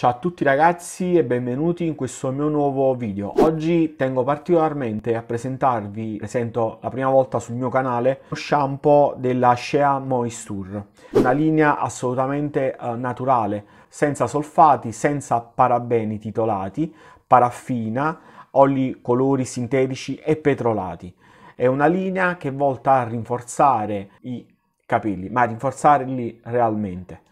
Ciao a tutti ragazzi e benvenuti in questo mio nuovo video. Oggi tengo particolarmente a presentarvi, presento la prima volta sul mio canale, lo shampoo della Shea Moisture, una linea assolutamente eh, naturale, senza solfati, senza parabeni titolati, paraffina, oli colori sintetici e petrolati. È una linea che volta a rinforzare i capelli, ma a rinforzarli realmente.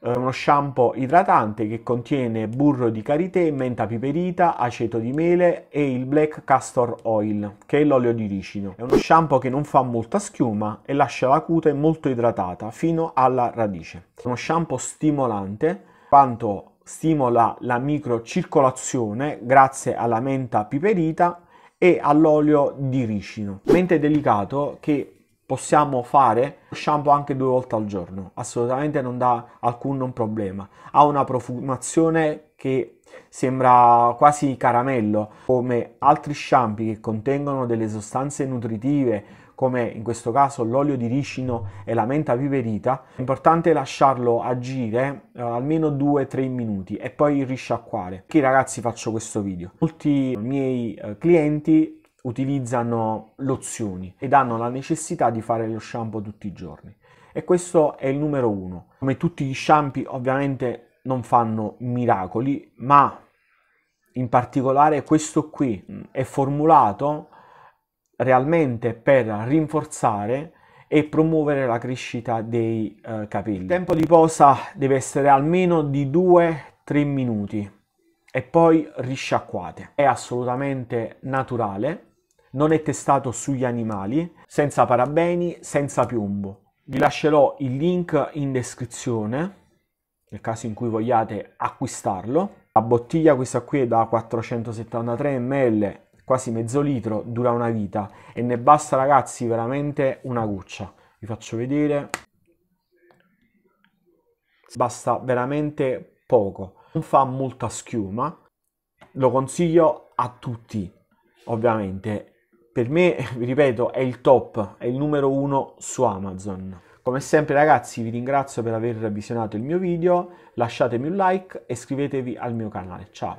Eh, uno shampoo idratante che contiene burro di karité, menta piperita, aceto di mele e il black castor oil, che è l'olio di ricino. È uno shampoo che non fa molta schiuma e lascia la cute molto idratata fino alla radice. È uno shampoo stimolante, quanto stimola la microcircolazione grazie alla menta piperita e all'olio di ricino. Mente delicato che possiamo fare shampoo anche due volte al giorno, assolutamente non dà alcun problema. Ha una profumazione che sembra quasi caramello, come altri shampoo che contengono delle sostanze nutritive come in questo caso l'olio di ricino e la menta piperita, è importante lasciarlo agire eh, almeno 2-3 minuti e poi risciacquare. Chi ragazzi faccio questo video. Molti miei eh, clienti utilizzano lozioni ed hanno la necessità di fare lo shampoo tutti i giorni. E questo è il numero uno. Come tutti gli shampoo ovviamente non fanno miracoli, ma in particolare questo qui è formulato realmente per rinforzare e promuovere la crescita dei eh, capelli. Il tempo di posa deve essere almeno di 2-3 minuti e poi risciacquate. È assolutamente naturale non è testato sugli animali, senza parabeni, senza piombo. Vi lascerò il link in descrizione nel caso in cui vogliate acquistarlo. La bottiglia questa qui è da 473 ml, quasi mezzo litro, dura una vita e ne basta ragazzi veramente una goccia. Vi faccio vedere. Basta veramente poco. Non fa molta schiuma. Lo consiglio a tutti, ovviamente per me, vi ripeto, è il top, è il numero uno su Amazon. Come sempre ragazzi vi ringrazio per aver visionato il mio video, lasciatemi un like e iscrivetevi al mio canale. Ciao!